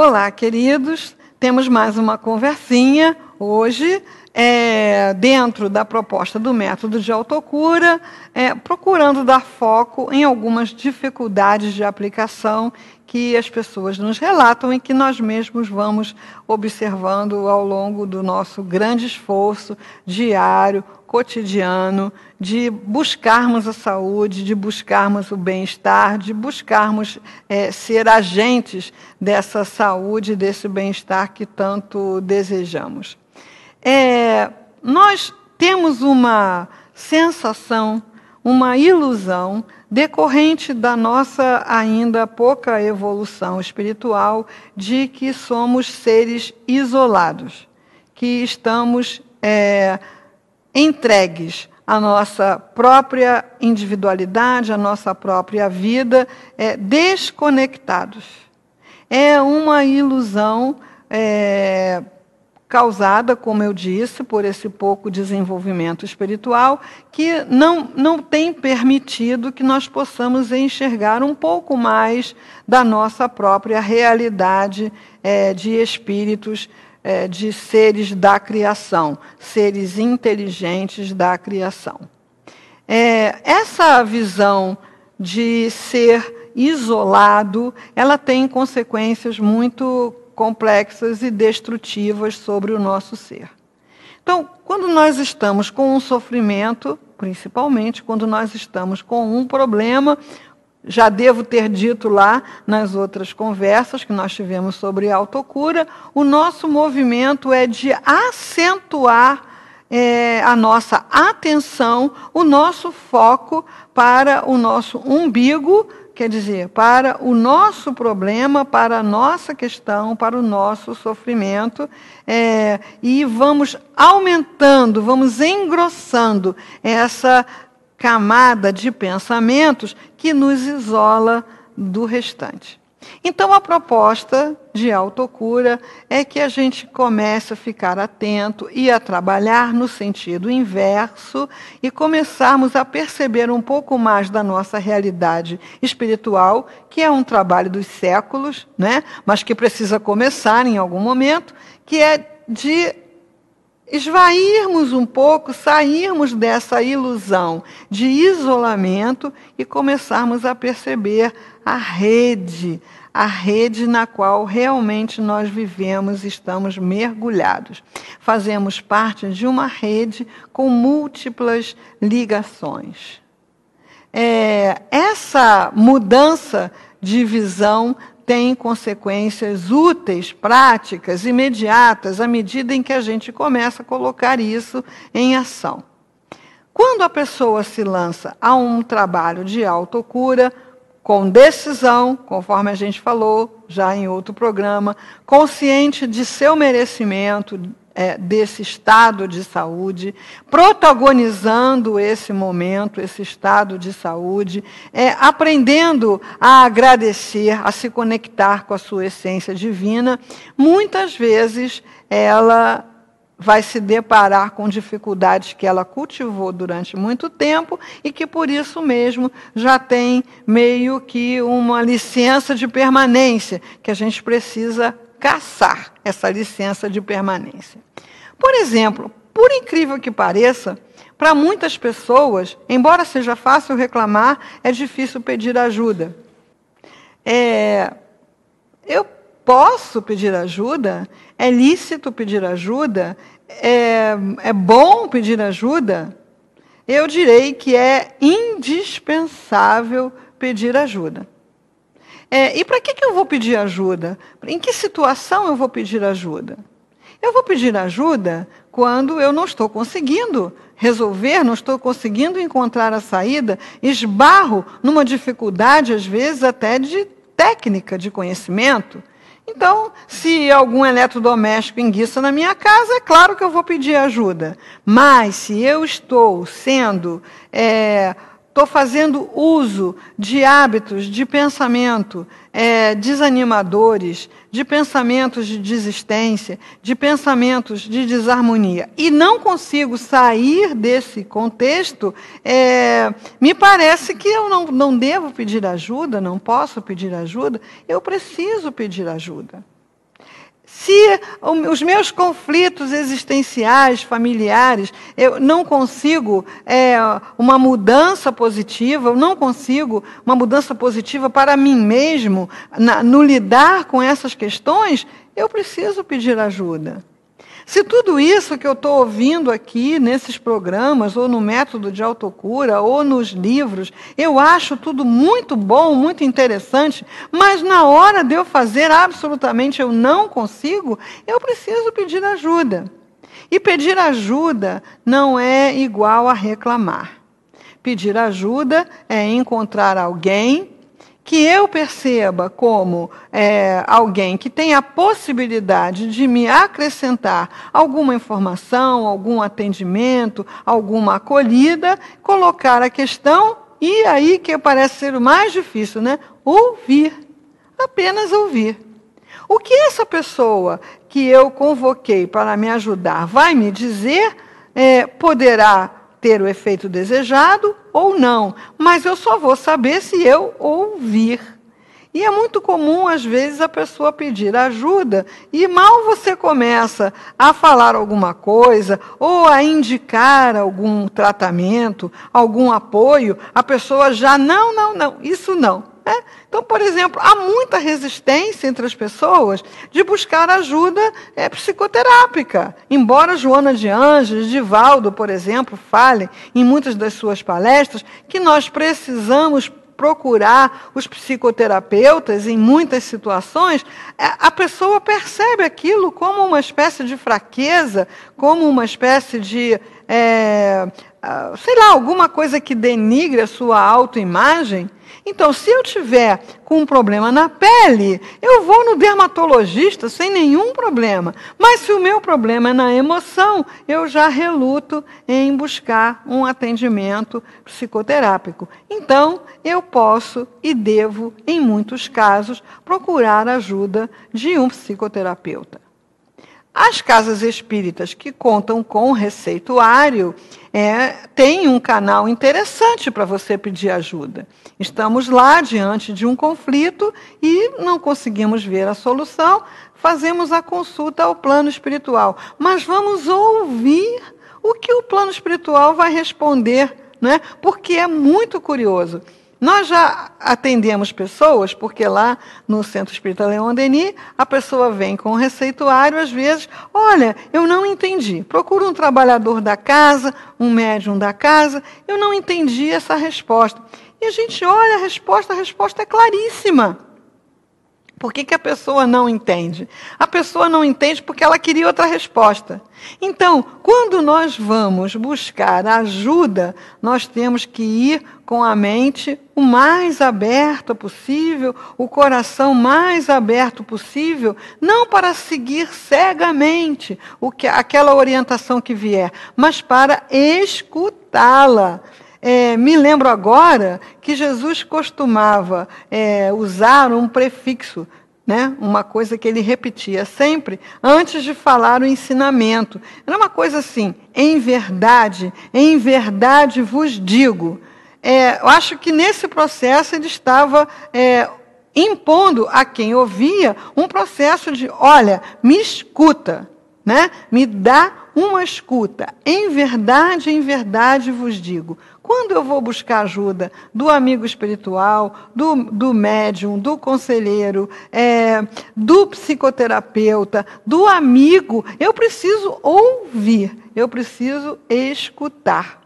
Olá, queridos. Temos mais uma conversinha hoje, é, dentro da proposta do método de autocura, é, procurando dar foco em algumas dificuldades de aplicação que as pessoas nos relatam e que nós mesmos vamos observando ao longo do nosso grande esforço diário, cotidiano de buscarmos a saúde, de buscarmos o bem-estar, de buscarmos é, ser agentes dessa saúde, desse bem-estar que tanto desejamos. É, nós temos uma sensação, uma ilusão decorrente da nossa ainda pouca evolução espiritual de que somos seres isolados, que estamos é, entregues à nossa própria individualidade, à nossa própria vida, é, desconectados. É uma ilusão é, causada, como eu disse, por esse pouco desenvolvimento espiritual, que não, não tem permitido que nós possamos enxergar um pouco mais da nossa própria realidade é, de espíritos é, de seres da criação, seres inteligentes da criação. É, essa visão de ser isolado, ela tem consequências muito complexas e destrutivas sobre o nosso ser. Então, quando nós estamos com um sofrimento, principalmente quando nós estamos com um problema já devo ter dito lá nas outras conversas que nós tivemos sobre autocura, o nosso movimento é de acentuar é, a nossa atenção, o nosso foco para o nosso umbigo, quer dizer, para o nosso problema, para a nossa questão, para o nosso sofrimento, é, e vamos aumentando, vamos engrossando essa camada de pensamentos que nos isola do restante. Então, a proposta de autocura é que a gente comece a ficar atento e a trabalhar no sentido inverso e começarmos a perceber um pouco mais da nossa realidade espiritual, que é um trabalho dos séculos, né? mas que precisa começar em algum momento, que é de esvairmos um pouco, sairmos dessa ilusão de isolamento e começarmos a perceber a rede, a rede na qual realmente nós vivemos e estamos mergulhados. Fazemos parte de uma rede com múltiplas ligações. É, essa mudança de visão tem consequências úteis, práticas, imediatas, à medida em que a gente começa a colocar isso em ação. Quando a pessoa se lança a um trabalho de autocura, com decisão, conforme a gente falou já em outro programa, consciente de seu merecimento, é, desse estado de saúde, protagonizando esse momento, esse estado de saúde, é, aprendendo a agradecer, a se conectar com a sua essência divina, muitas vezes ela vai se deparar com dificuldades que ela cultivou durante muito tempo e que por isso mesmo já tem meio que uma licença de permanência que a gente precisa caçar essa licença de permanência. Por exemplo, por incrível que pareça, para muitas pessoas, embora seja fácil reclamar, é difícil pedir ajuda. É, eu posso pedir ajuda, é lícito pedir ajuda, é, é bom pedir ajuda. Eu direi que é indispensável pedir ajuda. É, e para que, que eu vou pedir ajuda? Em que situação eu vou pedir ajuda? Eu vou pedir ajuda quando eu não estou conseguindo resolver, não estou conseguindo encontrar a saída, esbarro numa dificuldade, às vezes até de técnica, de conhecimento. Então, se algum eletrodoméstico enguiça na minha casa, é claro que eu vou pedir ajuda. Mas se eu estou sendo. É, estou fazendo uso de hábitos de pensamento é, desanimadores, de pensamentos de desistência, de pensamentos de desarmonia, e não consigo sair desse contexto, é, me parece que eu não, não devo pedir ajuda, não posso pedir ajuda, eu preciso pedir ajuda. Se os meus conflitos existenciais, familiares, eu não consigo é, uma mudança positiva, eu não consigo uma mudança positiva para mim mesmo, na, no lidar com essas questões, eu preciso pedir ajuda. Se tudo isso que eu estou ouvindo aqui nesses programas, ou no método de autocura, ou nos livros, eu acho tudo muito bom, muito interessante, mas na hora de eu fazer absolutamente eu não consigo, eu preciso pedir ajuda. E pedir ajuda não é igual a reclamar. Pedir ajuda é encontrar alguém que eu perceba como é, alguém que tem a possibilidade de me acrescentar alguma informação, algum atendimento, alguma acolhida, colocar a questão e aí que parece ser o mais difícil, né? Ouvir. Apenas ouvir. O que essa pessoa que eu convoquei para me ajudar vai me dizer é, poderá ter o efeito desejado ou não, mas eu só vou saber se eu ouvir. E é muito comum, às vezes, a pessoa pedir ajuda e mal você começa a falar alguma coisa ou a indicar algum tratamento, algum apoio, a pessoa já, não, não, não, isso não. Né? Então, por exemplo, há muita resistência entre as pessoas de buscar ajuda é, psicoterápica. Embora Joana de Anjos, Divaldo, por exemplo, falem em muitas das suas palestras que nós precisamos procurar os psicoterapeutas em muitas situações, é, a pessoa percebe aquilo como uma espécie de fraqueza, como uma espécie de, é, ah, sei lá, alguma coisa que denigre a sua autoimagem. Então, se eu tiver com um problema na pele, eu vou no dermatologista sem nenhum problema. Mas se o meu problema é na emoção, eu já reluto em buscar um atendimento psicoterápico. Então, eu posso e devo, em muitos casos, procurar ajuda de um psicoterapeuta. As casas espíritas que contam com receituário é, têm um canal interessante para você pedir ajuda. Estamos lá diante de um conflito e não conseguimos ver a solução, fazemos a consulta ao plano espiritual. Mas vamos ouvir o que o plano espiritual vai responder, né? porque é muito curioso. Nós já atendemos pessoas, porque lá no Centro Espírita Leon Denis, a pessoa vem com o receituário, às vezes, olha, eu não entendi. Procura um trabalhador da casa, um médium da casa, eu não entendi essa resposta. E a gente olha a resposta, a resposta é claríssima. Por que, que a pessoa não entende? A pessoa não entende porque ela queria outra resposta. Então, quando nós vamos buscar ajuda, nós temos que ir com a mente o mais aberta possível, o coração mais aberto possível, não para seguir cegamente o que, aquela orientação que vier, mas para escutá-la. É, me lembro agora que Jesus costumava é, usar um prefixo, né? uma coisa que ele repetia sempre antes de falar o ensinamento. Era uma coisa assim, em verdade, em verdade vos digo. É, eu acho que nesse processo ele estava é, impondo a quem ouvia um processo de: olha, me escuta, né? me dá uma escuta. Em verdade, em verdade vos digo. Quando eu vou buscar ajuda do amigo espiritual, do, do médium, do conselheiro, é, do psicoterapeuta, do amigo, eu preciso ouvir, eu preciso escutar.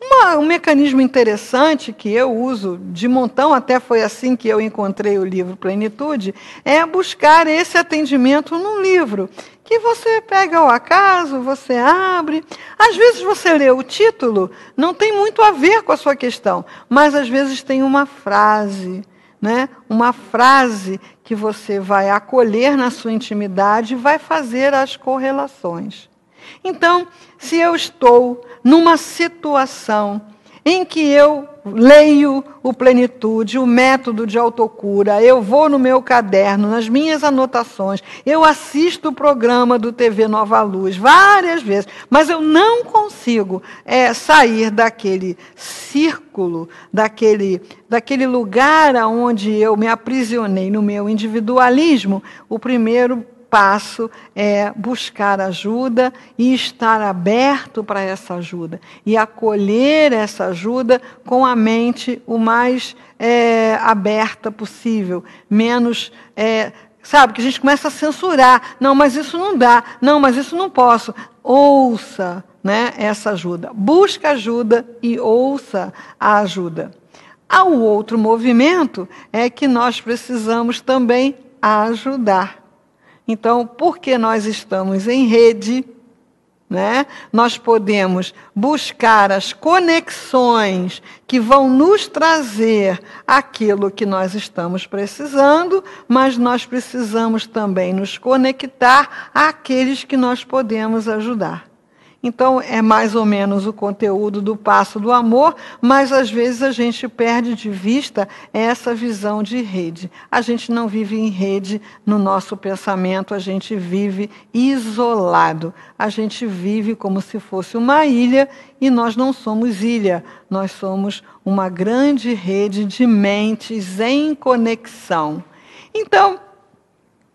Uma, um mecanismo interessante que eu uso de montão, até foi assim que eu encontrei o livro Plenitude, é buscar esse atendimento num livro que você pega ao acaso, você abre. Às vezes você lê o título, não tem muito a ver com a sua questão, mas às vezes tem uma frase, né? uma frase que você vai acolher na sua intimidade e vai fazer as correlações. Então, se eu estou numa situação em que eu leio o plenitude, o método de autocura, eu vou no meu caderno, nas minhas anotações, eu assisto o programa do TV Nova Luz várias vezes, mas eu não consigo é, sair daquele círculo, daquele, daquele lugar aonde eu me aprisionei no meu individualismo. O primeiro passo é buscar ajuda e estar aberto para essa ajuda e acolher essa ajuda com a mente o mais é, aberta possível, menos. É, sabe, que a gente começa a censurar. Não, mas isso não dá. Não, mas isso não posso. Ouça né, essa ajuda. Busca ajuda e ouça a ajuda. Há outro movimento é que nós precisamos também ajudar. Então, porque nós estamos em rede, né? Nós podemos buscar as conexões que vão nos trazer aquilo que nós estamos precisando, mas nós precisamos também nos conectar àqueles que nós podemos ajudar. Então, é mais ou menos o conteúdo do passo do amor, mas às vezes a gente perde de vista essa visão de rede. A gente não vive em rede no nosso pensamento, a gente vive isolado. A gente vive como se fosse uma ilha e nós não somos ilha, nós somos uma grande rede de mentes em conexão. Então,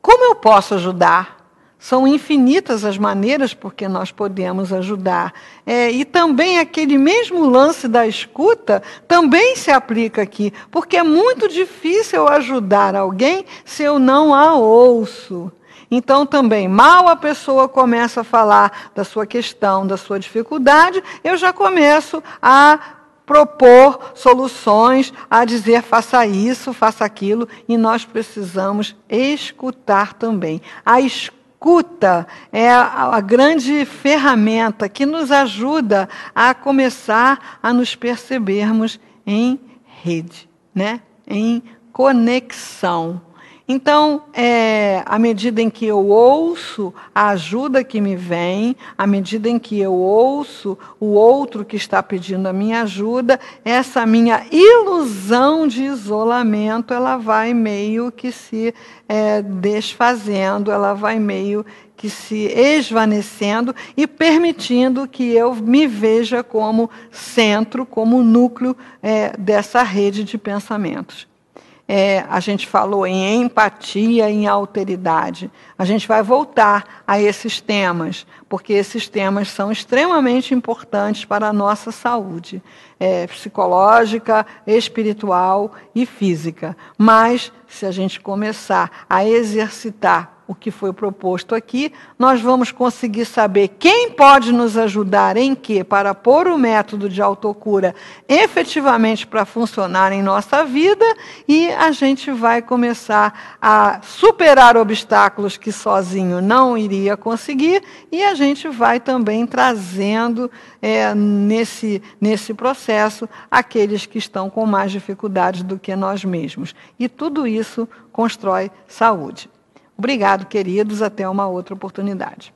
como eu posso ajudar? São infinitas as maneiras porque nós podemos ajudar. É, e também aquele mesmo lance da escuta também se aplica aqui, porque é muito difícil ajudar alguém se eu não a ouço. Então, também, mal a pessoa começa a falar da sua questão, da sua dificuldade, eu já começo a propor soluções, a dizer faça isso, faça aquilo, e nós precisamos escutar também. A escuta escuta é a, a grande ferramenta que nos ajuda a começar a nos percebermos em rede, né? em conexão. Então, é, à medida em que eu ouço a ajuda que me vem, à medida em que eu ouço o outro que está pedindo a minha ajuda, essa minha ilusão de isolamento, ela vai meio que se é, desfazendo, ela vai meio que se esvanecendo e permitindo que eu me veja como centro, como núcleo é, dessa rede de pensamentos é, a gente falou em empatia, em alteridade. A gente vai voltar a esses temas, porque esses temas são extremamente importantes para a nossa saúde é, psicológica, espiritual e física. Mas, se a gente começar a exercitar o que foi proposto aqui, nós vamos conseguir saber quem pode nos ajudar em que para pôr o método de autocura efetivamente para funcionar em nossa vida e a gente vai começar a superar obstáculos que sozinho não iria conseguir e a gente vai também trazendo é, nesse, nesse processo aqueles que estão com mais dificuldades do que nós mesmos. E tudo isso constrói saúde. Obrigado, queridos. Até uma outra oportunidade.